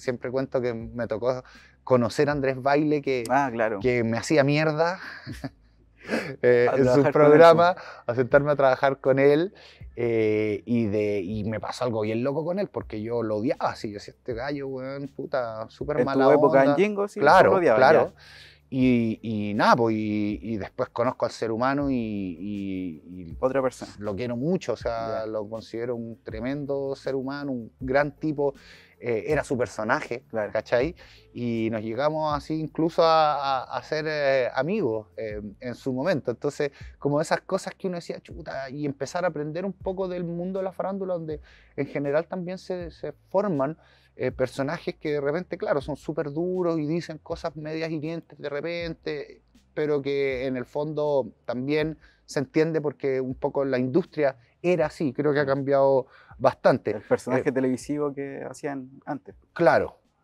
siempre cuento que me tocó conocer a Andrés Baile, que, ah, que me hacía mierda eh, en su programa, a sentarme a trabajar con él. Eh, y, de, y me pasó algo bien loco con él, porque yo lo odiaba, así, yo decía, este gallo, weón, puta, súper mala tu época Jingo, sí, claro, lo odiaba, claro. Y, y, nada, pues, y, después conozco al ser humano y, Otra persona. Lo quiero mucho, o sea, lo considero un tremendo ser humano, un gran tipo. Eh, era su personaje, ¿cachai? Y nos llegamos así incluso a, ser eh, amigos eh, en su momento. Entonces, como esas cosas que uno decía, chuta, y empezar a aprender un poco del mundo de la farándula, donde en general también se, forman personajes que de repente, claro, son súper duros y dicen cosas medias y dientes de repente, pero que en el fondo también se entiende porque un poco la industria era así, creo que ha cambiado bastante. El personaje eh, televisivo que hacían antes. Claro,